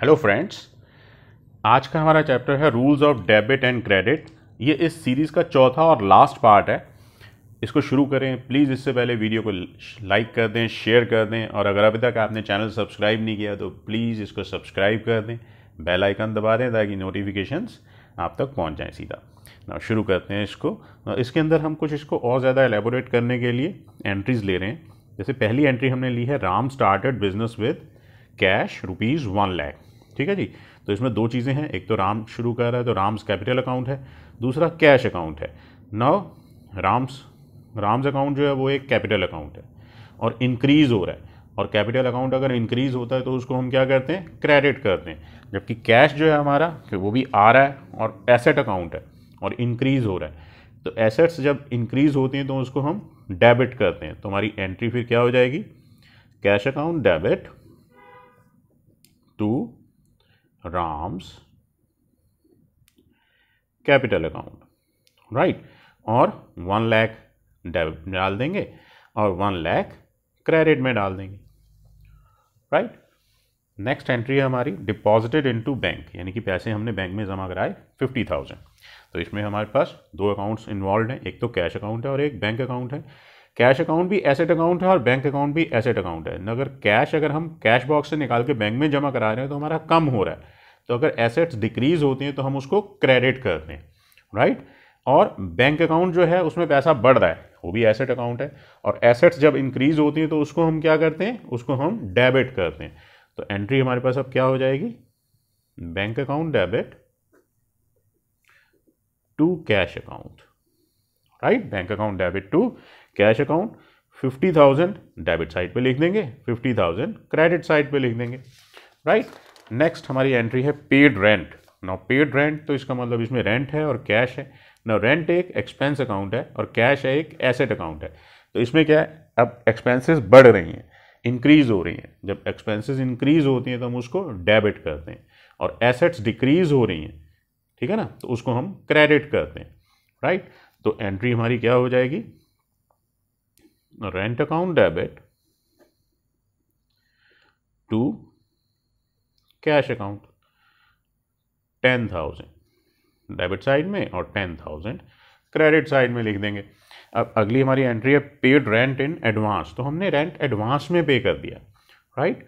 Hello friends आज का हमारा चैप्टर है rules of debit and credit ये इस सीरीज़ का चौथा और लास्ट पार्ट है इसको शुरू करें प्लीज़ इससे पहले वीडियो को लाइक कर दें शेयर कर दें और अगर अभी तक आपने चैनल सब्सक्राइब नहीं किया तो प्लीज़ इसको सब्सक्राइब कर दें बेल आइकन दबा दें ताकि नोटिफिकेशंस आप तक पहुंच जाएं सीधा ना शुरू करते हैं इसको इसके अंदर हम कुछ इसको और ज़्यादा एलेबोरेट करने के लिए एंट्रीज़ ले रहे हैं जैसे पहली एंट्री हमने ली है Ram started business with cash rupees one lakh ठीक है जी तो इसमें दो चीज़ें हैं एक तो राम शुरू कर रहा है तो राम्स कैपिटल अकाउंट है दूसरा कैश अकाउंट है नौ राम्स राम्स अकाउंट जो है वो एक कैपिटल अकाउंट है और इंक्रीज़ हो रहा है और कैपिटल अकाउंट अगर इंक्रीज़ होता है तो उसको हम क्या करते हैं क्रेडिट करते हैं जबकि कैश जो है हमारा कि वो भी आ रहा है और एसेट अकाउंट है और इंक्रीज़ हो रहा है तो एसेट्स जब इंक्रीज़ होते हैं तो उसको हम डेबिट करते हैं तो हमारी एंट्री फिर क्या हो जाएगी cash account debit to Ram's capital account right और वन लैख डेबिट में डाल देंगे और वन लैख क्रेडिट में डाल देंगे राइट नेक्स्ट एंट्री है हमारी डिपॉजिटेड इनटू बैंक यानी कि पैसे हमने बैंक में जमा कराए फिफ्टी थाउजेंड तो इसमें हमारे पास दो अकाउंट्स इन्वॉल्व हैं एक तो कैश अकाउंट है और एक बैंक अकाउंट है कैश अकाउंट भी एसेट अकाउंट है और बैंक अकाउंट भी एसेट अकाउंट है अगर कैश अगर हम कैश बॉक्स से निकाल के बैंक में जमा करा रहे हैं तो हमारा कम हो रहा है तो अगर एसेट्स डिक्रीज होती हैं तो हम उसको क्रेडिट कर दें राइट और बैंक अकाउंट जो है उसमें पैसा बढ़ रहा है वो भी एसेट अकाउंट है और एसेट्स जब इंक्रीज होती हैं तो उसको हम क्या करते हैं उसको हम डेबिट करते हैं तो एंट्री हमारे पास अब क्या हो जाएगी bank account debit to cash account right bank account debit to cash account fifty thousand debit side पे लिख देंगे फिफ्टी थाउजेंड क्रेडिट साइड पे लिख देंगे राइट right? नेक्स्ट हमारी एंट्री है paid rent now paid rent तो इसका मतलब इसमें रेंट है और कैश है नाउ रेंट एक एक्सपेंस अकाउंट है और कैश है एक एसेट अकाउंट है तो इसमें क्या है अब एक्सपेंसेस बढ़ रही हैं इंक्रीज़ हो रही हैं जब एक्सपेंसेस इंक्रीज़ होती हैं तो हम उसको डेबिट करते हैं और एसेट्स डिक्रीज़ हो रही हैं ठीक है ना तो उसको हम क्रेडिट करते हैं राइट तो एंट्री हमारी क्या हो जाएगी rent account debit to cash account ten thousand debit side में और टेन थाउजेंड क्रेडिट साइड में लिख देंगे अब अगली हमारी एंट्री है पेड रेंट इन एडवांस तो हमने रेंट एडवांस में पे कर दिया राइट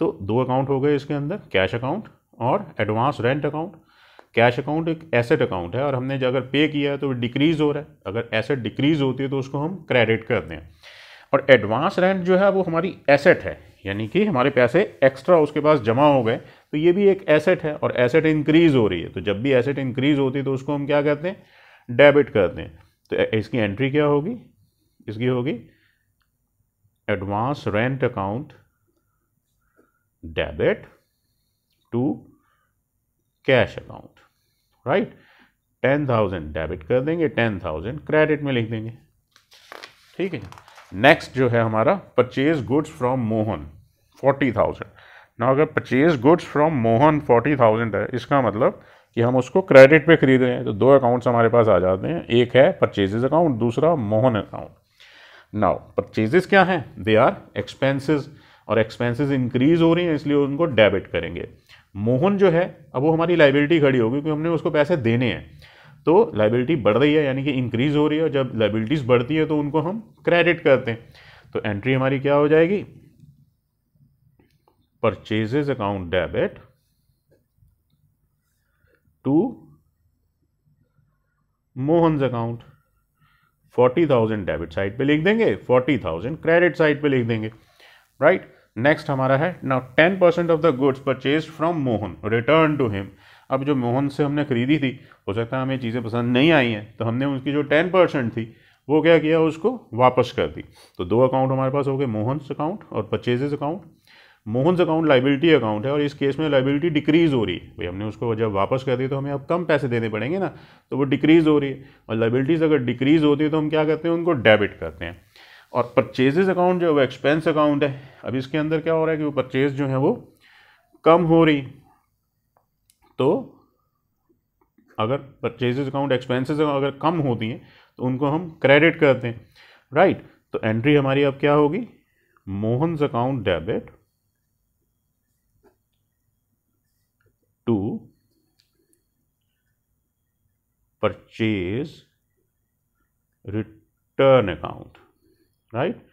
तो दो अकाउंट हो गए इसके अंदर कैश अकाउंट और advance rent account cash account एक एसेट अकाउंट है और हमने अगर पे किया है तो डिक्रीज़ हो रहा है अगर एसेट डिक्रीज़ होती है तो उसको हम क्रेडिट कर दें और एडवांस रेंट जो है वो हमारी एसेट है यानी कि हमारे पैसे एक्स्ट्रा उसके पास जमा हो गए तो ये भी एक एसेट है और एसेट इंक्रीज हो रही है तो जब भी एसेट इंक्रीज होती है तो उसको हम क्या कहते हैं डेबिट करते हैं तो इसकी एंट्री क्या होगी इसकी होगी advance rent account debit to cash account right ten thousand debit कर देंगे टेन थाउजेंड क्रेडिट में लिख देंगे ठीक है नेक्स्ट जो है हमारा purchase goods from Mohan forty thousand ना अगर purchase goods from Mohan forty thousand है इसका मतलब कि हम उसको क्रेडिट पे खरीद रहे हैं तो दो अकाउंट्स हमारे पास आ जाते हैं एक है परचेजेज अकाउंट दूसरा मोहन अकाउंट नाउ परचेजेस क्या हैं दे आर एक्सपेंसेस और एक्सपेंसेस इंक्रीज हो रही हैं इसलिए उनको डेबिट करेंगे मोहन जो है अब वो हमारी लाइबिलिटी खड़ी होगी क्योंकि हमने उसको पैसे देने हैं तो लाइबिलिटी बढ़ रही है यानी कि इंक्रीज हो रही है जब लाइबिलिटीज़ बढ़ती है तो उनको हम क्रेडिट करते हैं तो एंट्री हमारी क्या हो जाएगी purchases account debit to Mohan account forty thousand debit side पे लिख देंगे फोर्टी थाउजेंड क्रेडिट साइड पे लिख देंगे राइट नेक्स्ट हमारा है now ten percent of the goods purchase from Mohan return to him अब जो मोहन से हमने खरीदी थी हो सकता है हमें चीज़ें पसंद नहीं आई हैं तो हमने उनकी जो टेन परसेंट थी वो क्या किया उसको वापस कर दी तो दो अकाउंट हमारे पास हो गए मोहन अकाउंट और purchases account Mohan's account liability account है और इस केस में लाइबिलिटी डिक्रीज हो रही है भाई हमने उसको जब वापस कर दी तो हमें अब कम पैसे देने पड़ेंगे ना तो वो डिक्रीज हो रही है और लाइबिलिटीज़ अगर डिक्रीज होती है तो हम क्या करते हैं उनको डेबिट करते हैं और परचेजेज अकाउंट जो है वो एक्सपेंस अकाउंट है अब इसके अंदर क्या हो रहा है कि वो परचेज जो है वो कम हो रही तो अगर परचेजेज अकाउंट एक्सपेंसेस अगर कम होती हैं तो उनको हम क्रेडिट करते हैं राइट तो एंट्री हमारी अब क्या होगी Mohan's account debit to purchase return account right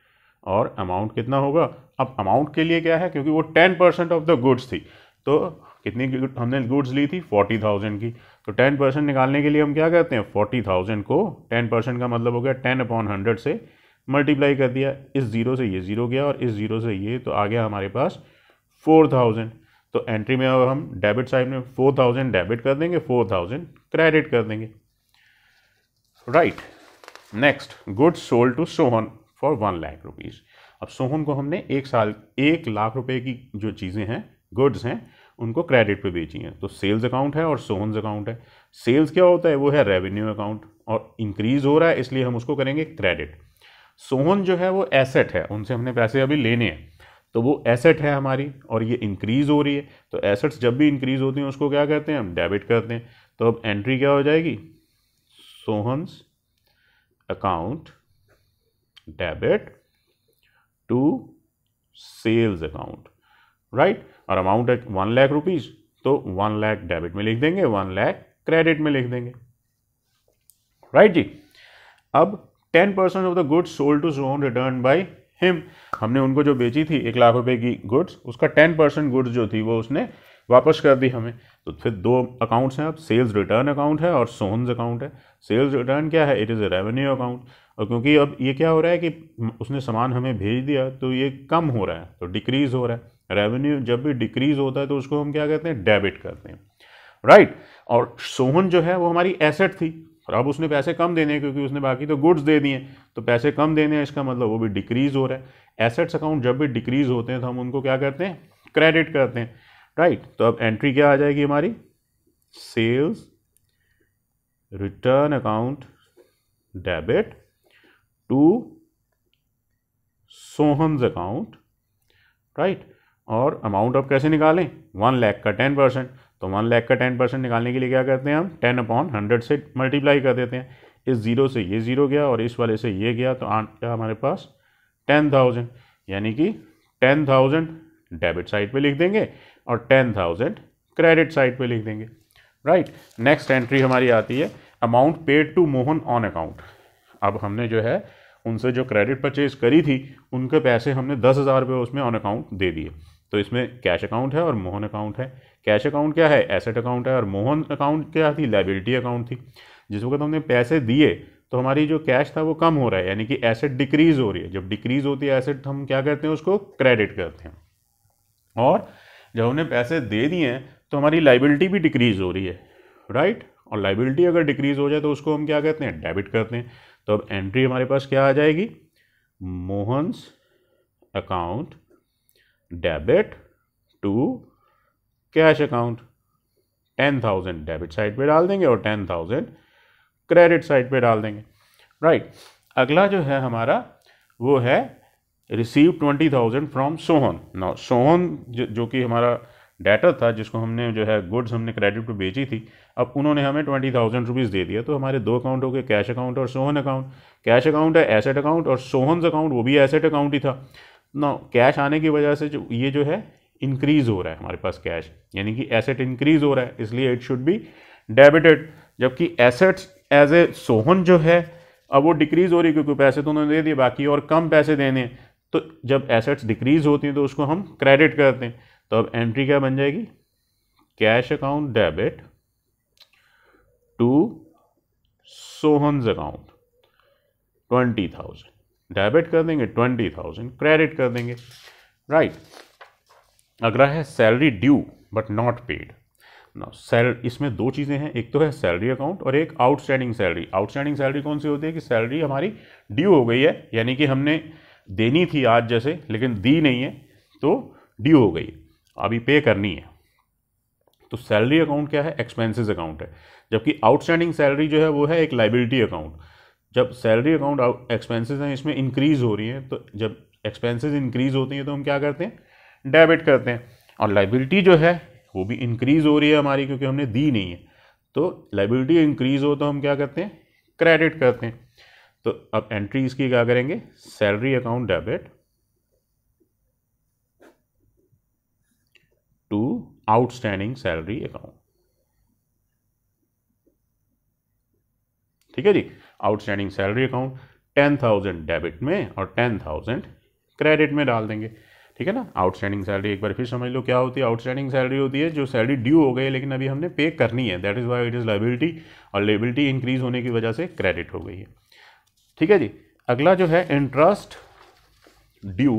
और अमाउंट कितना होगा अब अमाउंट के लिए क्या है क्योंकि वो ten percent of the goods थी तो कितनी हमने गुड्स ली थी फोर्टी थाउजेंड की तो टेन परसेंट निकालने के लिए हम क्या कहते हैं फोर्टी थाउजेंड को टेन परसेंट का मतलब हो गया टेन अपॉन हंड्रेड से मल्टीप्लाई कर दिया इस ज़ीरो से ये ज़ीरो गया और इस ज़ीरो से ये तो आ गया हमारे पास फोर थाउजेंड तो एंट्री में अब हम डेबिट साइड में फोर थाउजेंड डेबिट कर देंगे फोर थाउजेंड क्रेडिट कर देंगे right next goods sold to Sohan for one lakh rupees अब सोहन को हमने एक साल एक लाख रुपए की जो चीज़ें हैं गुड्स हैं उनको क्रेडिट पे बेची हैं तो सेल्स अकाउंट है और सोहन अकाउंट है सेल्स क्या होता है वो है रेवेन्यू अकाउंट और इंक्रीज़ हो रहा है इसलिए हम उसको करेंगे क्रेडिट सोहन जो है वो एसेट है उनसे हमने पैसे अभी लेने हैं तो वो एसेट है हमारी और ये इंक्रीज़ हो रही है तो एसेट्स जब भी इंक्रीज़ होती हैं उसको क्या कहते हैं हम डेबिट करते हैं तो अब एंट्री क्या हो जाएगी Sohan's account debit to sales account right और अमाउंट है वन लाख रुपीज़ तो वन लाख डेबिट में लिख देंगे वन लाख क्रेडिट में लिख देंगे राइट right जी अब ten percent of the goods sold to Sohan return by him हमने उनको जो बेची थी एक लाख रुपए की गुड्स उसका टेन परसेंट गुड्स जो थी वो उसने वापस कर दी हमें तो फिर दो अकाउंट्स हैं अब सेल्स रिटर्न अकाउंट है और सोन्स अकाउंट है सेल्स रिटर्न क्या है it is a revenue account और क्योंकि अब ये क्या हो रहा है कि उसने सामान हमें भेज दिया तो ये कम हो रहा है तो डिक्रीज़ हो रहा है रेवेन्यू जब भी डिक्रीज़ होता है तो उसको हम क्या कहते हैं डेबिट करते हैं राइट right? और सोहन जो है वो हमारी एसेट थी और अब उसने पैसे कम देने क्योंकि उसने बाकी तो गुड्स दे दिए तो पैसे कम देने हैं इसका मतलब वो भी डिक्रीज़ हो रहा है एसेट्स अकाउंट जब भी डिक्रीज़ होते हैं तो हम उनको क्या करते हैं क्रेडिट करते हैं राइट तो अब एंट्री क्या आ जाएगी हमारी sales return account debit to Sohan's account right और अमाउंट आप कैसे निकालें वन लैख का टेन परसेंट तो वन लैख का टेन परसेंट निकालने के लिए क्या करते हैं हम टेन अपॉन हंड्रेड से मल्टीप्लाई कर देते हैं इस ज़ीरो से ये ज़ीरो गया और इस वाले से ये गया तो क्या हमारे पास टेन थाउजेंड यानी कि टेन थाउजेंड डेबिट साइड पे लिख देंगे और टेन थाउजेंड क्रेडिट साइड पे लिख देंगे राइट नेक्स्ट एंट्री हमारी आती है amount paid to Mohan on account अब हमने जो है उनसे जो क्रेडिट परचेज करी थी उनके पैसे हमने दस हज़ार रुपये उसमें ऑन अकाउंट दे दिए तो इसमें कैश अकाउंट है और मोहन अकाउंट है कैश अकाउंट क्या है एसेट अकाउंट है और मोहन अकाउंट क्या थी लाइबिलिटी अकाउंट थी जिस वक्त हमने पैसे दिए तो हमारी जो कैश था वो कम हो रहा है यानी कि एसेट डिक्रीज हो रही है जब डिक्रीज होती है एसेट हम क्या कहते हैं उसको क्रेडिट करते हैं और जब हमने पैसे दे दिए हैं तो हमारी लाइबिलिटी भी डिक्रीज हो रही है राइट और लाइबिलिटी अगर डिक्रीज हो जाए तो उसको हम क्या कहते हैं डेबिट करते हैं तो अब एंट्री हमारे पास क्या आ जाएगी Mohan's account debit to cash account ten thousand debit side पे डाल देंगे और टेन थाउजेंड क्रेडिट साइड पे डाल देंगे राइट right. अगला जो है हमारा वो है receive twenty thousand from Sohan now Sohan जो कि हमारा डेटर था जिसको हमने जो है गुड्स हमने क्रेडिट पे बेची थी अब उन्होंने हमें ट्वेंटी थाउजेंड रुपीज़ दे दिया तो हमारे दो अकाउंट हो गए कैश अकाउंट और सोहन अकाउंट कैश अकाउंट है एसेट अकाउंट और सोहन अकाउंट वो भी एसेट अकाउंट ही था ना कैश आने की वजह से जो ये जो है इंक्रीज हो रहा है हमारे पास कैश यानी कि एसेट इंक्रीज हो रहा है इसलिए इट शुड बी डेबिटेड जबकि एसेट्स एज ए सोहन जो है अब वो डिक्रीज हो रही है क्योंकि पैसे तो उन्होंने दे दिए बाकी और कम पैसे देने हैं तो जब एसेट्स डिक्रीज होती हैं तो उसको हम क्रेडिट करते हैं तो अब एंट्री क्या बन जाएगी cash account debit to Sohan account twenty thousand debit कर देंगे ट्वेंटी थाउजेंड क्रेडिट कर देंगे राइट अगला है salary due but not paid ना सैल इसमें दो चीज़ें हैं एक तो है सैलरी अकाउंट और एक आउटस्टैंडिंग सैलरी आउटस्टैंडिंग सैलरी कौन सी होती है कि सैलरी हमारी ड्यू हो गई है यानी कि हमने देनी थी आज जैसे लेकिन दी नहीं है तो ड्यू हो गई अभी पे करनी है तो सैलरी अकाउंट क्या है एक्सपेंसेस अकाउंट है जबकि आउटस्टैंडिंग सैलरी जो है वो है एक लाइबिलिटी अकाउंट जब सैलरी अकाउंट एक्सपेंसेस हैं इसमें इंक्रीज़ हो रही है तो जब एक्सपेंसेस इंक्रीज़ होती हैं तो हम क्या करते हैं डेबिट करते हैं और लाइबिलिटी जो है वो भी इंक्रीज़ हो रही है हमारी क्योंकि हमने दी नहीं है तो लाइबिलिटी इंक्रीज़ हो तो हम क्या करते हैं क्रेडिट करते हैं तो अब एंट्री इसकी क्या करेंगे salary account debit to outstanding salary account ठीक है जी outstanding salary account ten thousand debit में और टेन थाउजेंड क्रेडिट में डाल देंगे ठीक है ना आउटस्टैंडिंग सैलरी एक बार फिर समझ लो क्या होती है आउटस्टैंडिंग सैलरी होती है जो सैलरी ड्यू हो गई लेकिन अभी हमने पे करनी है that is why it is liability और लाइबिलिटी इंक्रीज होने की वजह से क्रेडिट हो गई है ठीक है जी अगला जो है interest due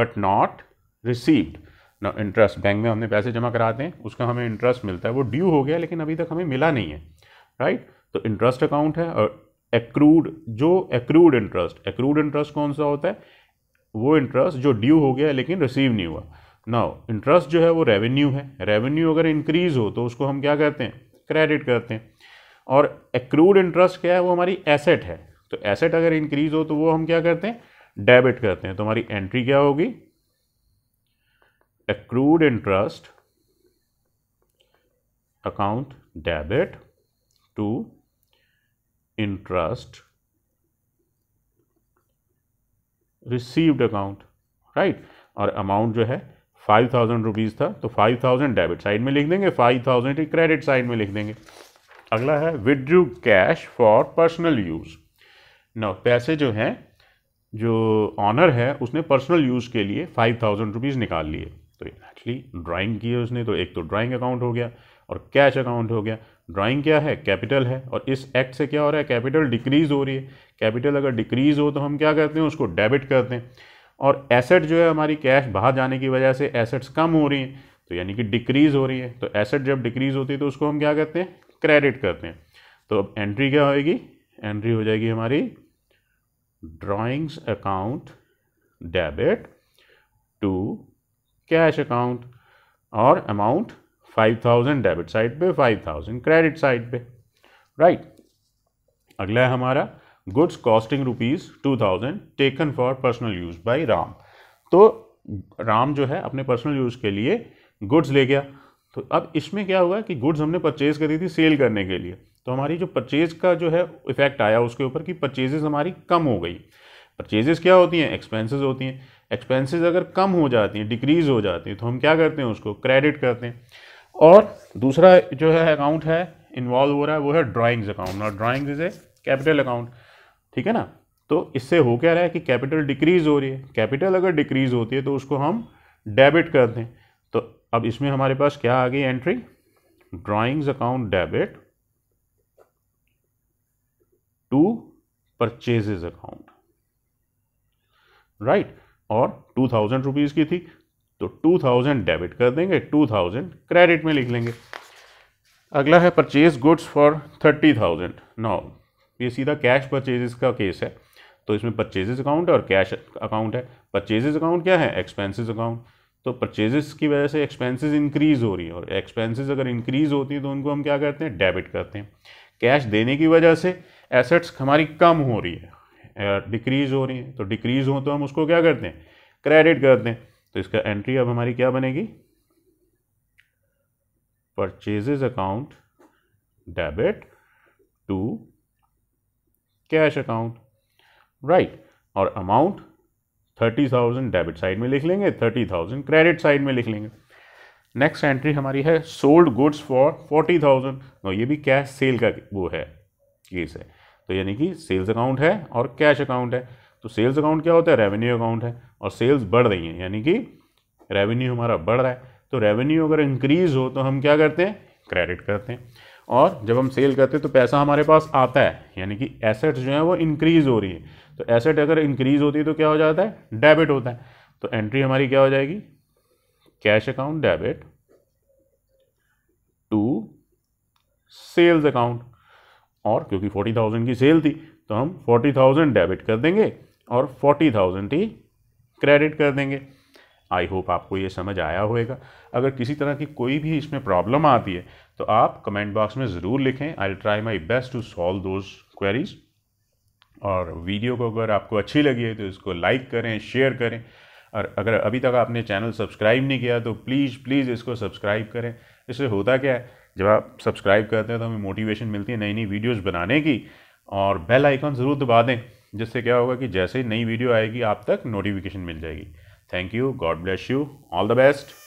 but not received ना इंटरेस्ट बैंक में हमने पैसे जमा कराते हैं उसका हमें इंटरेस्ट मिलता है वो ड्यू हो गया लेकिन अभी तक हमें मिला नहीं है राइट right? तो इंटरेस्ट अकाउंट है और एक्रूड जो एक्रूड इंटरेस्ट एक्रूड इंटरेस्ट कौन सा होता है वो इंटरेस्ट जो ड्यू हो गया लेकिन रिसीव नहीं हुआ नाउ इंटरेस्ट जो है वो रेवेन्यू है रेवेन्यू अगर इंक्रीज हो तो उसको हम क्या कहते हैं क्रेडिट कहते हैं और एक्रूड इंटरेस्ट क्या है वो हमारी एसेट है तो एसेट अगर इंक्रीज हो तो वो हम क्या करते हैं डेबिट करते हैं तो हमारी एंट्री क्या होगी accrued interest account debit to interest received account right और अमाउंट जो है फाइव थाउजेंड रुपीज़ था तो फाइव थाउजेंड डेबिट साइड में लिख देंगे फाइव थाउजेंड क्रेडिट साइड में लिख देंगे अगला है withdrew cash for personal use now पैसे जो हैं जो ऑनर है उसने पर्सनल यूज़ के लिए फाइव थाउजेंड रुपीज़ निकाल लिए तो एक्चुअली ड्राइंग की है उसने तो एक तो ड्राइंग अकाउंट हो गया और कैश अकाउंट हो गया ड्राइंग क्या है कैपिटल है और इस एक्ट से क्या हो रहा है कैपिटल डिक्रीज हो रही है कैपिटल अगर डिक्रीज हो तो हम क्या करते हैं उसको डेबिट करते हैं और एसेट जो है हमारी कैश बाहर जाने की वजह से एसेट्स कम हो रही हैं तो यानी कि डिक्रीज हो रही है तो एसेट जब डिक्रीज होती है तो उसको हम क्या करते हैं क्रेडिट करते हैं तो अब एंट्री क्या होएगी एंट्री हो जाएगी हमारी drawings account debit to cash account और amount five thousand debit side पे फाइव थाउजेंड क्रेडिट साइड पे राइट right. अगला है हमारा goods costing rupees two thousand taken for personal use by Ram तो राम जो है अपने पर्सनल यूज़ के लिए गुड्स ले गया तो अब इसमें क्या हुआ कि गुड्स हमने परचेज़ करी थी सेल करने के लिए तो हमारी जो परचेज का जो है इफेक्ट आया उसके ऊपर कि परचेजेस हमारी कम हो गई परचेजेस क्या होती हैं एक्सपेंसेस होती हैं एक्सपेंसेस अगर कम हो जाती हैं डिक्रीज़ हो जाती हैं तो हम क्या करते हैं उसको क्रेडिट करते हैं और दूसरा जो है अकाउंट है इन्वॉल्व हो रहा है वो है ड्राइंग्स अकाउंट और drawings is a capital account ठीक है ना तो इससे हो क्या रहा है कि कैपिटल डिक्रीज हो रही है कैपिटल अगर डिक्रीज होती है तो उसको हम डेबिट कर दें तो अब इसमें हमारे पास क्या आ गई entry drawings account debit to purchases account right और टू थाउजेंड रुपीज़ की थी तो 2000 डेबिट कर देंगे 2000 क्रेडिट में लिख लेंगे अगला है परचेज गुड्स फॉर 30000 नाउ ये सीधा कैश परचेजेस का केस है तो इसमें परचेजेस अकाउंट और कैश अकाउंट है परचेजेस अकाउंट क्या है एक्सपेंसेस अकाउंट तो परचेजेस की वजह से एक्सपेंसेस इंक्रीज हो रही है और एक्सपेंसेस अगर इंक्रीज होती है तो उनको हम क्या करते हैं डेबिट करते हैं कैश देने की वजह से एसेट्स हमारी कम हो रही है डिक्रीज हो रही है तो डिक्रीज हो तो हम उसको क्या करते हैं क्रेडिट करते हैं तो इसका एंट्री अब हमारी क्या बनेगी purchases account debit to cash account right और amount thirty thousand debit side में लिख लेंगे थर्टी थाउजेंड क्रेडिट साइड में लिख लेंगे नेक्स्ट एंट्री हमारी है sold goods for forty thousand तो ये भी कैश सेल का वो है केस है तो यानी कि सेल्स अकाउंट है और कैश अकाउंट है तो सेल्स अकाउंट क्या होता है रेवेन्यू अकाउंट है और सेल्स बढ़ रही हैं यानी कि रेवेन्यू हमारा बढ़ रहा है तो रेवेन्यू अगर इंक्रीज़ हो तो हम क्या करते हैं क्रेडिट करते हैं और जब हम सेल करते हैं तो पैसा हमारे पास आता है यानी कि एसेट्स जो है वो इंक्रीज़ हो रही है तो एसेट अगर इंक्रीज़ होती है तो क्या हो जाता है डेबिट होता है तो एंट्री हमारी क्या हो जाएगी cash account debit to sales account और क्योंकि फोर्टी थाउजेंड की सेल थी तो हम फोर्टी थाउजेंड डेबिट कर देंगे और फोर्टी थाउजेंड ही क्रेडिट कर देंगे आई होप आपको ये समझ आया होएगा अगर किसी तरह की कोई भी इसमें प्रॉब्लम आती है तो आप कमेंट बॉक्स में ज़रूर लिखें I try my best to solve those queries और वीडियो को अगर आपको अच्छी लगी है तो इसको लाइक करें शेयर करें और अगर अभी तक आपने चैनल सब्सक्राइब नहीं किया तो प्लीज़ प्लीज़ इसको सब्सक्राइब करें इससे होता क्या है जब आप सब्सक्राइब करते हैं तो हमें मोटिवेशन मिलती है नई नई वीडियोज़ बनाने की और बेल आइकॉन ज़रूर दबा दें जिससे क्या होगा कि जैसे ही नई वीडियो आएगी आप तक नोटिफिकेशन मिल जाएगी thank you God bless you all the best